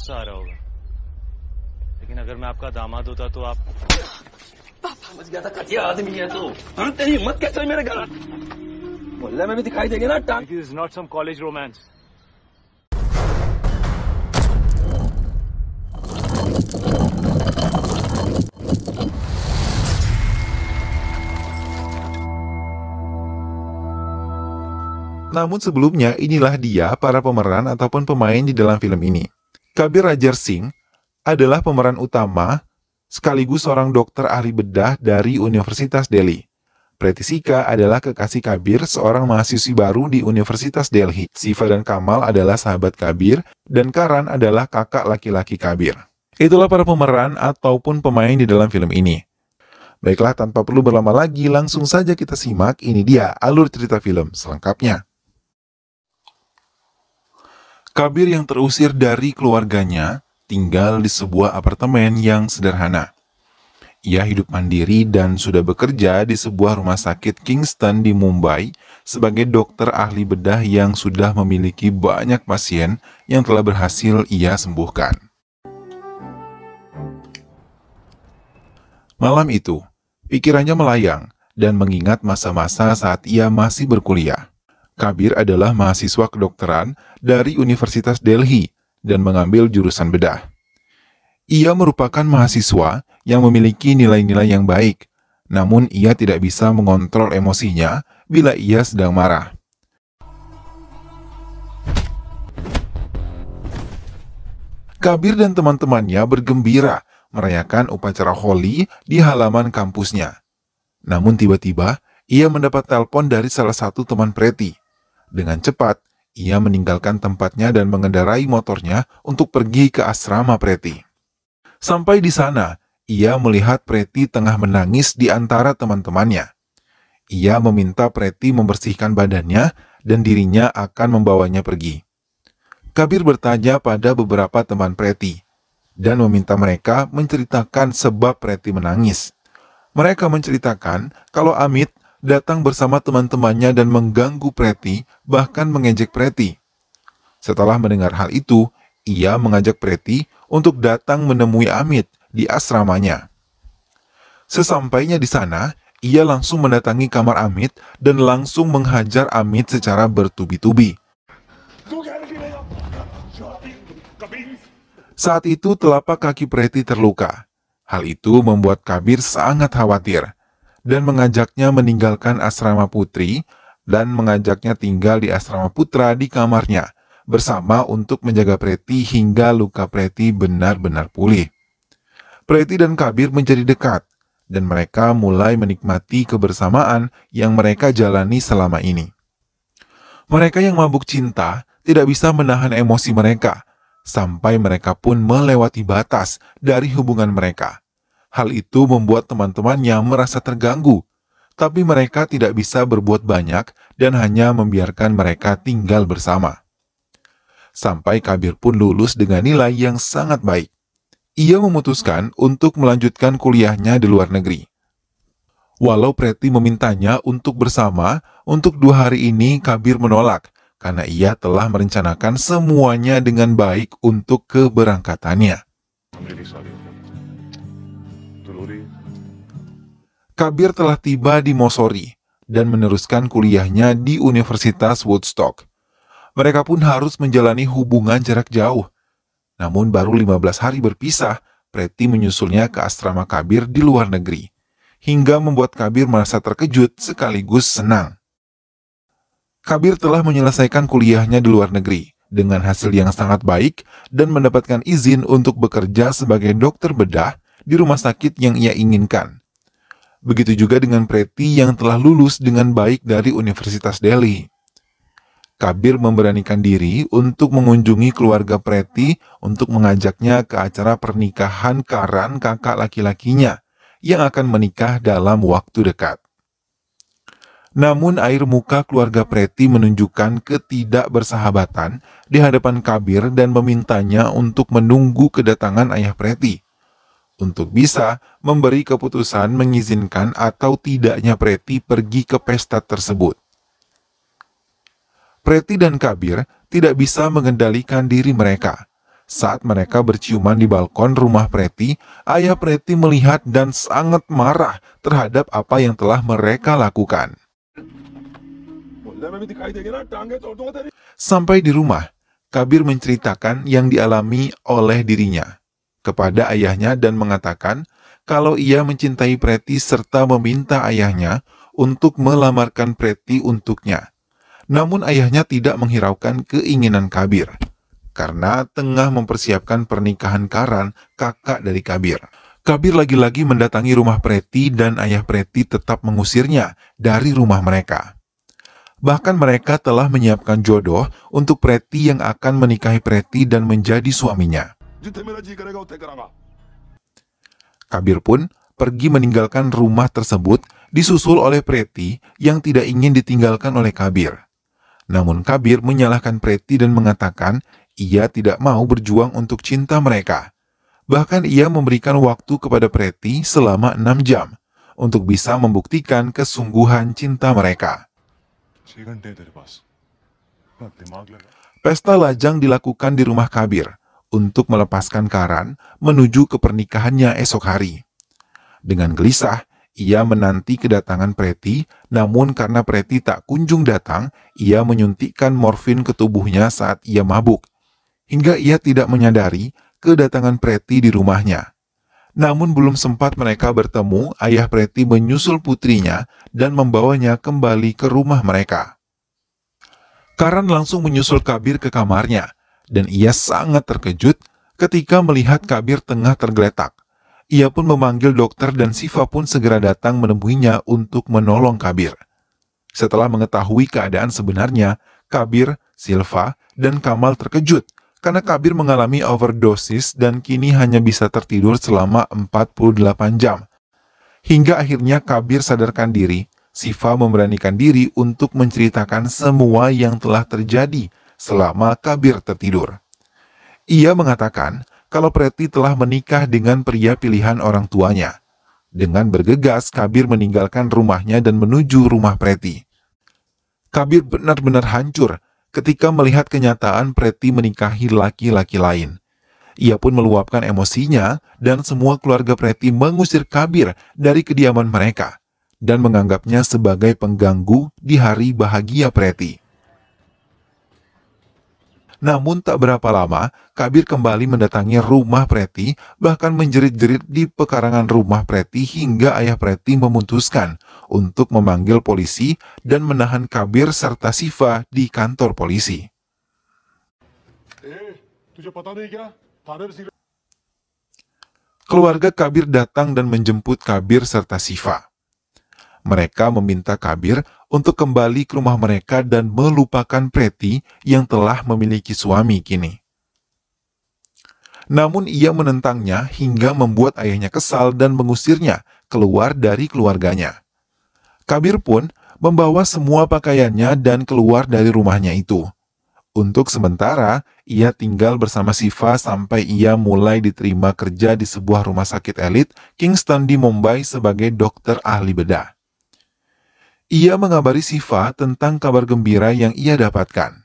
गुस्सा आ रहा होगा लेकिन अगर मैं आपका दामाद होता तो आप समझ गया था कटिया आदमी है तो हाँ तेरी हिम्मत कैसे मेरे घर मोहल्ले में भी दिखाई देगी ना टांग is not some college romance Namun sebelumnya inilah dia para pemeran ataupun pemain di dalam film ini. Kabir Rajar Singh adalah pemeran utama sekaligus seorang dokter ahli bedah dari Universitas Delhi. Sika adalah kekasih Kabir, seorang mahasiswi baru di Universitas Delhi. Siva dan Kamal adalah sahabat Kabir, dan Karan adalah kakak laki-laki Kabir. Itulah para pemeran ataupun pemain di dalam film ini. Baiklah, tanpa perlu berlama lagi, langsung saja kita simak ini dia alur cerita film selengkapnya. Kabir yang terusir dari keluarganya tinggal di sebuah apartemen yang sederhana. Ia hidup mandiri dan sudah bekerja di sebuah rumah sakit Kingston di Mumbai sebagai dokter ahli bedah yang sudah memiliki banyak pasien yang telah berhasil ia sembuhkan. Malam itu, pikirannya melayang dan mengingat masa-masa saat ia masih berkuliah. Kabir adalah mahasiswa kedokteran dari Universitas Delhi dan mengambil jurusan bedah. Ia merupakan mahasiswa yang memiliki nilai-nilai yang baik, namun ia tidak bisa mengontrol emosinya bila ia sedang marah. Kabir dan teman-temannya bergembira merayakan upacara Holi di halaman kampusnya. Namun tiba-tiba, ia mendapat telepon dari salah satu teman Preti dengan cepat, ia meninggalkan tempatnya dan mengendarai motornya untuk pergi ke asrama Preti. Sampai di sana, ia melihat Preti tengah menangis di antara teman-temannya. Ia meminta Preti membersihkan badannya dan dirinya akan membawanya pergi. Kabir bertanya pada beberapa teman Preti dan meminta mereka menceritakan sebab Preti menangis. Mereka menceritakan kalau Amit datang bersama teman-temannya dan mengganggu Preti, bahkan mengejek Preti. Setelah mendengar hal itu, ia mengajak Preti untuk datang menemui Amit di asramanya. Sesampainya di sana, ia langsung mendatangi kamar Amit dan langsung menghajar Amit secara bertubi-tubi. Saat itu telapak kaki Preti terluka. Hal itu membuat Kabir sangat khawatir dan mengajaknya meninggalkan asrama putri dan mengajaknya tinggal di asrama putra di kamarnya bersama untuk menjaga Preti hingga luka Preti benar-benar pulih. Preti dan Kabir menjadi dekat dan mereka mulai menikmati kebersamaan yang mereka jalani selama ini. Mereka yang mabuk cinta tidak bisa menahan emosi mereka sampai mereka pun melewati batas dari hubungan mereka. Hal itu membuat teman-temannya merasa terganggu, tapi mereka tidak bisa berbuat banyak dan hanya membiarkan mereka tinggal bersama. Sampai Kabir pun lulus dengan nilai yang sangat baik. Ia memutuskan untuk melanjutkan kuliahnya di luar negeri. Walau Preti memintanya untuk bersama, untuk dua hari ini Kabir menolak karena ia telah merencanakan semuanya dengan baik untuk keberangkatannya. Kabir telah tiba di Mosori dan meneruskan kuliahnya di Universitas Woodstock. Mereka pun harus menjalani hubungan jarak jauh. Namun baru 15 hari berpisah, Preti menyusulnya ke asrama Kabir di luar negeri. Hingga membuat Kabir merasa terkejut sekaligus senang. Kabir telah menyelesaikan kuliahnya di luar negeri dengan hasil yang sangat baik dan mendapatkan izin untuk bekerja sebagai dokter bedah di rumah sakit yang ia inginkan. Begitu juga dengan Preti yang telah lulus dengan baik dari Universitas Delhi. Kabir memberanikan diri untuk mengunjungi keluarga Preti untuk mengajaknya ke acara pernikahan Karan kakak laki-lakinya yang akan menikah dalam waktu dekat. Namun air muka keluarga Preti menunjukkan ketidakbersahabatan di hadapan Kabir dan memintanya untuk menunggu kedatangan ayah Preti untuk bisa memberi keputusan mengizinkan atau tidaknya Preti pergi ke pesta tersebut. Preti dan Kabir tidak bisa mengendalikan diri mereka. Saat mereka berciuman di balkon rumah Preti, ayah Preti melihat dan sangat marah terhadap apa yang telah mereka lakukan. Sampai di rumah, Kabir menceritakan yang dialami oleh dirinya kepada ayahnya dan mengatakan kalau ia mencintai Preti serta meminta ayahnya untuk melamarkan Preti untuknya. Namun ayahnya tidak menghiraukan keinginan Kabir karena tengah mempersiapkan pernikahan Karan, kakak dari Kabir. Kabir lagi-lagi mendatangi rumah Preti dan ayah Preti tetap mengusirnya dari rumah mereka. Bahkan mereka telah menyiapkan jodoh untuk Preti yang akan menikahi Preti dan menjadi suaminya. Kabir pun pergi meninggalkan rumah tersebut disusul oleh Preti yang tidak ingin ditinggalkan oleh Kabir. Namun Kabir menyalahkan Preti dan mengatakan ia tidak mau berjuang untuk cinta mereka. Bahkan ia memberikan waktu kepada Preti selama enam jam untuk bisa membuktikan kesungguhan cinta mereka. Pesta lajang dilakukan di rumah Kabir untuk melepaskan Karan menuju ke pernikahannya esok hari. Dengan gelisah, ia menanti kedatangan Preti, namun karena Preti tak kunjung datang, ia menyuntikkan morfin ke tubuhnya saat ia mabuk. Hingga ia tidak menyadari kedatangan Preti di rumahnya. Namun belum sempat mereka bertemu, ayah Preti menyusul putrinya dan membawanya kembali ke rumah mereka. Karan langsung menyusul Kabir ke kamarnya, dan ia sangat terkejut ketika melihat Kabir tengah tergeletak. Ia pun memanggil dokter dan Siva pun segera datang menemuinya untuk menolong Kabir. Setelah mengetahui keadaan sebenarnya, Kabir, Silva, dan Kamal terkejut karena Kabir mengalami overdosis dan kini hanya bisa tertidur selama 48 jam. Hingga akhirnya Kabir sadarkan diri, Siva memberanikan diri untuk menceritakan semua yang telah terjadi selama Kabir tertidur. Ia mengatakan kalau Preti telah menikah dengan pria pilihan orang tuanya. Dengan bergegas, Kabir meninggalkan rumahnya dan menuju rumah Preti. Kabir benar-benar hancur ketika melihat kenyataan Preti menikahi laki-laki lain. Ia pun meluapkan emosinya dan semua keluarga Preti mengusir Kabir dari kediaman mereka dan menganggapnya sebagai pengganggu di hari bahagia Preti. Namun tak berapa lama, Kabir kembali mendatangi rumah Preti, bahkan menjerit-jerit di pekarangan rumah Preti hingga ayah Preti memutuskan untuk memanggil polisi dan menahan Kabir serta Siva di kantor polisi. Eh, Keluarga Kabir datang dan menjemput Kabir serta Siva. Mereka meminta Kabir untuk kembali ke rumah mereka dan melupakan Preti yang telah memiliki suami kini. Namun ia menentangnya hingga membuat ayahnya kesal dan mengusirnya keluar dari keluarganya. Kabir pun membawa semua pakaiannya dan keluar dari rumahnya itu. Untuk sementara, ia tinggal bersama Siva sampai ia mulai diterima kerja di sebuah rumah sakit elit Kingston di Mumbai sebagai dokter ahli bedah ia mengabari Siva tentang kabar gembira yang ia dapatkan.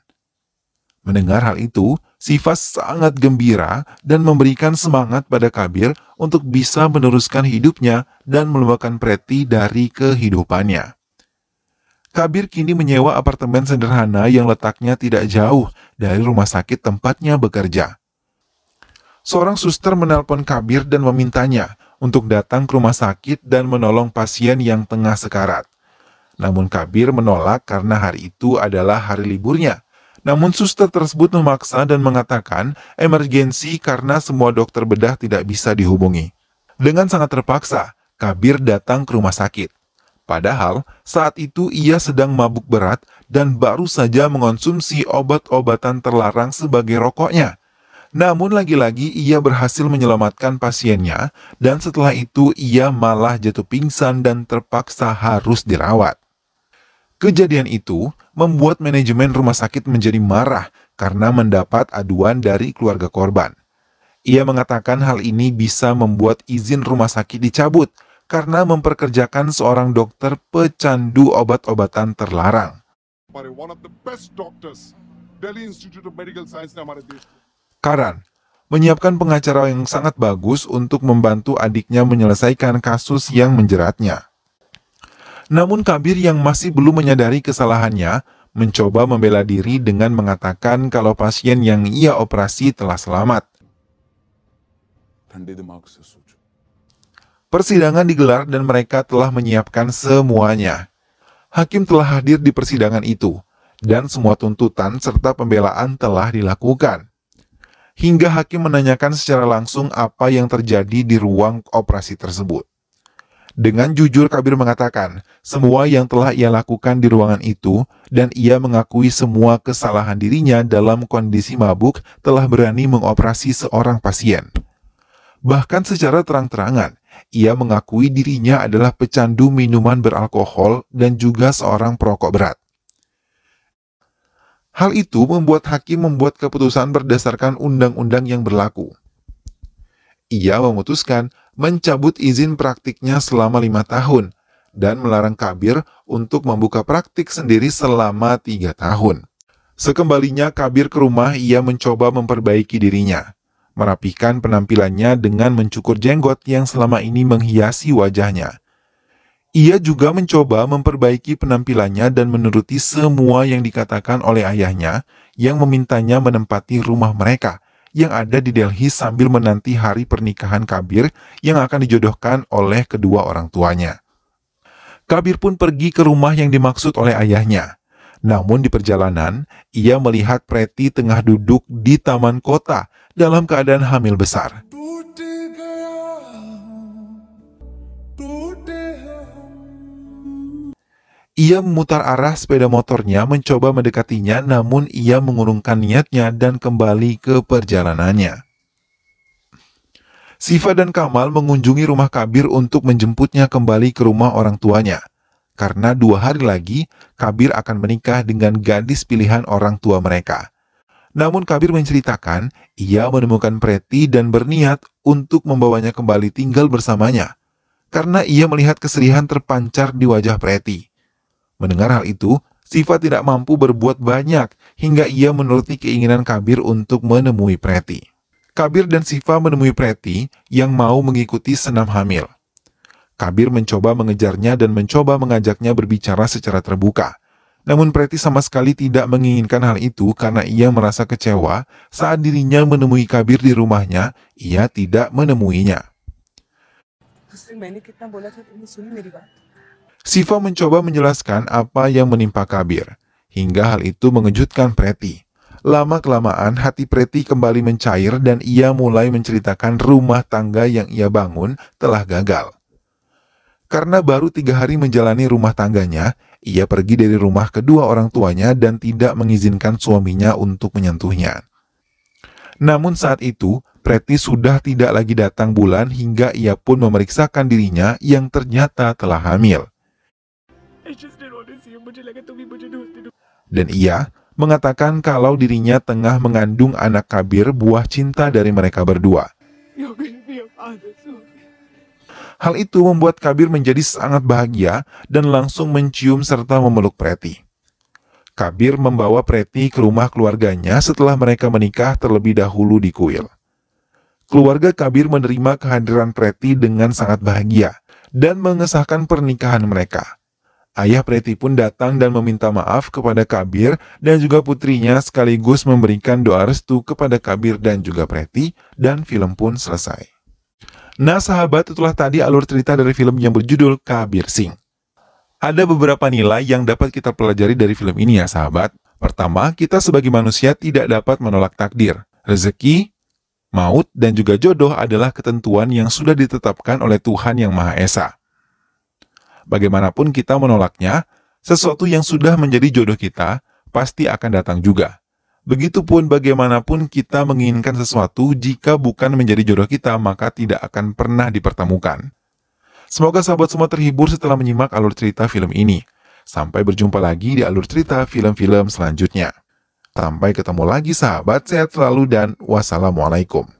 Mendengar hal itu, Siva sangat gembira dan memberikan semangat pada Kabir untuk bisa meneruskan hidupnya dan melupakan Preti dari kehidupannya. Kabir kini menyewa apartemen sederhana yang letaknya tidak jauh dari rumah sakit tempatnya bekerja. Seorang suster menelpon Kabir dan memintanya untuk datang ke rumah sakit dan menolong pasien yang tengah sekarat. Namun Kabir menolak karena hari itu adalah hari liburnya. Namun suster tersebut memaksa dan mengatakan emergensi karena semua dokter bedah tidak bisa dihubungi. Dengan sangat terpaksa, Kabir datang ke rumah sakit. Padahal saat itu ia sedang mabuk berat dan baru saja mengonsumsi obat-obatan terlarang sebagai rokoknya. Namun lagi-lagi ia berhasil menyelamatkan pasiennya dan setelah itu ia malah jatuh pingsan dan terpaksa harus dirawat. Kejadian itu membuat manajemen rumah sakit menjadi marah karena mendapat aduan dari keluarga korban. Ia mengatakan hal ini bisa membuat izin rumah sakit dicabut karena memperkerjakan seorang dokter pecandu obat-obatan terlarang. Karan menyiapkan pengacara yang sangat bagus untuk membantu adiknya menyelesaikan kasus yang menjeratnya. Namun Kabir yang masih belum menyadari kesalahannya mencoba membela diri dengan mengatakan kalau pasien yang ia operasi telah selamat. Persidangan digelar dan mereka telah menyiapkan semuanya. Hakim telah hadir di persidangan itu, dan semua tuntutan serta pembelaan telah dilakukan. Hingga hakim menanyakan secara langsung apa yang terjadi di ruang operasi tersebut. Dengan jujur Kabir mengatakan semua yang telah ia lakukan di ruangan itu dan ia mengakui semua kesalahan dirinya dalam kondisi mabuk telah berani mengoperasi seorang pasien. Bahkan secara terang-terangan, ia mengakui dirinya adalah pecandu minuman beralkohol dan juga seorang perokok berat. Hal itu membuat hakim membuat keputusan berdasarkan undang-undang yang berlaku. Ia memutuskan mencabut izin praktiknya selama lima tahun dan melarang Kabir untuk membuka praktik sendiri selama tiga tahun. Sekembalinya Kabir ke rumah, ia mencoba memperbaiki dirinya, merapikan penampilannya dengan mencukur jenggot yang selama ini menghiasi wajahnya. Ia juga mencoba memperbaiki penampilannya dan menuruti semua yang dikatakan oleh ayahnya yang memintanya menempati rumah mereka yang ada di Delhi sambil menanti hari pernikahan Kabir yang akan dijodohkan oleh kedua orang tuanya. Kabir pun pergi ke rumah yang dimaksud oleh ayahnya. Namun di perjalanan, ia melihat Preti tengah duduk di taman kota dalam keadaan hamil besar. Ia memutar arah sepeda motornya mencoba mendekatinya namun ia mengurungkan niatnya dan kembali ke perjalanannya. Siva dan Kamal mengunjungi rumah Kabir untuk menjemputnya kembali ke rumah orang tuanya. Karena dua hari lagi, Kabir akan menikah dengan gadis pilihan orang tua mereka. Namun Kabir menceritakan, ia menemukan Preti dan berniat untuk membawanya kembali tinggal bersamanya. Karena ia melihat keserihan terpancar di wajah Preti. Mendengar hal itu, Siva tidak mampu berbuat banyak hingga ia menuruti keinginan Kabir untuk menemui Preti. Kabir dan Siva menemui Preti yang mau mengikuti senam hamil. Kabir mencoba mengejarnya dan mencoba mengajaknya berbicara secara terbuka. Namun Preti sama sekali tidak menginginkan hal itu karena ia merasa kecewa saat dirinya menemui Kabir di rumahnya, ia tidak menemuinya. Siva mencoba menjelaskan apa yang menimpa Kabir, hingga hal itu mengejutkan Preti. Lama-kelamaan hati Preti kembali mencair dan ia mulai menceritakan rumah tangga yang ia bangun telah gagal. Karena baru tiga hari menjalani rumah tangganya, ia pergi dari rumah kedua orang tuanya dan tidak mengizinkan suaminya untuk menyentuhnya. Namun saat itu, Preti sudah tidak lagi datang bulan hingga ia pun memeriksakan dirinya yang ternyata telah hamil. Dan ia mengatakan kalau dirinya tengah mengandung anak kabir buah cinta dari mereka berdua. Hal itu membuat Kabir menjadi sangat bahagia dan langsung mencium serta memeluk Preti. Kabir membawa Preti ke rumah keluarganya setelah mereka menikah terlebih dahulu di kuil. Keluarga Kabir menerima kehadiran Preti dengan sangat bahagia dan mengesahkan pernikahan mereka. Ayah Preti pun datang dan meminta maaf kepada Kabir dan juga putrinya sekaligus memberikan doa restu kepada Kabir dan juga Preti dan film pun selesai. Nah sahabat itulah tadi alur cerita dari film yang berjudul Kabir Singh. Ada beberapa nilai yang dapat kita pelajari dari film ini ya sahabat. Pertama, kita sebagai manusia tidak dapat menolak takdir. Rezeki, maut, dan juga jodoh adalah ketentuan yang sudah ditetapkan oleh Tuhan Yang Maha Esa bagaimanapun kita menolaknya, sesuatu yang sudah menjadi jodoh kita pasti akan datang juga. Begitupun bagaimanapun kita menginginkan sesuatu jika bukan menjadi jodoh kita maka tidak akan pernah dipertemukan. Semoga sahabat semua terhibur setelah menyimak alur cerita film ini. Sampai berjumpa lagi di alur cerita film-film selanjutnya. Sampai ketemu lagi sahabat, sehat selalu dan wassalamualaikum.